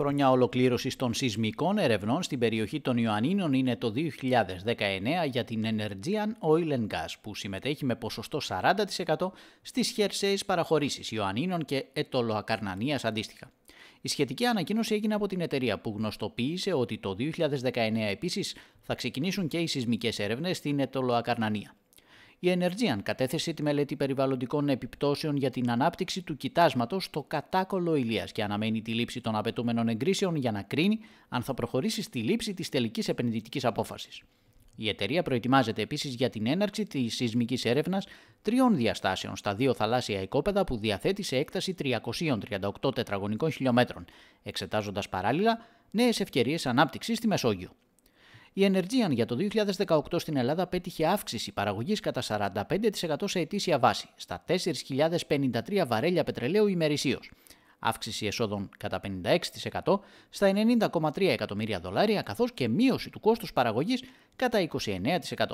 Χρονιά ολοκλήρωσης των σεισμικών ερευνών στην περιοχή των Ιωαννίνων είναι το 2019 για την Energian Oil and Gas που συμμετέχει με ποσοστό 40% στις χερσαίες παραχωρήσεις Ιωαννίνων και Ετωλοακαρνανίας αντίστοιχα. Η σχετική ανακοίνωση έγινε από την εταιρεία που γνωστοποίησε ότι το 2019 επίσης θα ξεκινήσουν και οι σεισμικές έρευνες στην Ετωλοακαρνανία η Energian κατέθεσε τη μελέτη περιβαλλοντικών επιπτώσεων για την ανάπτυξη του κοιτάσματος στο κατάκολο ηλίας και αναμένει τη λήψη των απαιτούμενων εγκρίσεων για να κρίνει αν θα προχωρήσει στη λήψη της τελικής επενδυτικής απόφασης. Η εταιρεία προετοιμάζεται επίσης για την έναρξη της σεισμικής έρευνας τριών διαστάσεων στα δύο θαλάσσια οικόπεδα που διαθέτει σε έκταση 338 τετραγωνικών χιλιόμετρων, εξετάζοντας παράλληλα νέες ευκαιρίες ανάπτυξης στη Μεσόγειο. Η ενεργεια για το 2018 στην Ελλάδα πέτυχε αύξηση παραγωγής κατά 45% σε ετήσια βάση, στα 4.053 βαρέλια πετρελαίου ημερησίως, Αύξηση εσόδων κατά 56% στα 90,3 εκατομμύρια δολάρια, καθώς και μείωση του κόστους παραγωγής κατά 29%.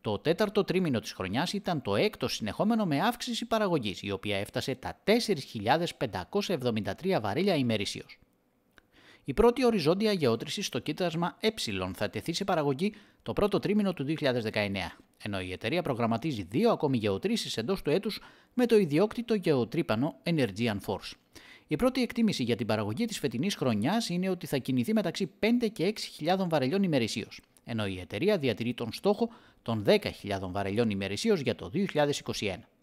Το τέταρτο τρίμηνο της χρονιάς ήταν το έκτος συνεχόμενο με αύξηση παραγωγής, η οποία έφτασε τα 4.573 βαρέλια ημερησίως. Η πρώτη οριζόντια γεώτρηση στο κοίτασμα ε θα τεθεί σε παραγωγή το πρώτο τρίμηνο του 2019, ενώ η εταιρεία προγραμματίζει δύο ακόμη γεωτρήσεις εντός του έτους με το ιδιόκτητο γεωτρύπανο Energy Force. Η πρώτη εκτίμηση για την παραγωγή της φετινής χρονιάς είναι ότι θα κινηθεί μεταξύ 5 και 6.000 βαρελιών ημερησίως, ενώ η εταιρεία διατηρεί τον στόχο των 10.000 βαρελιών ημερησίως για το 2021.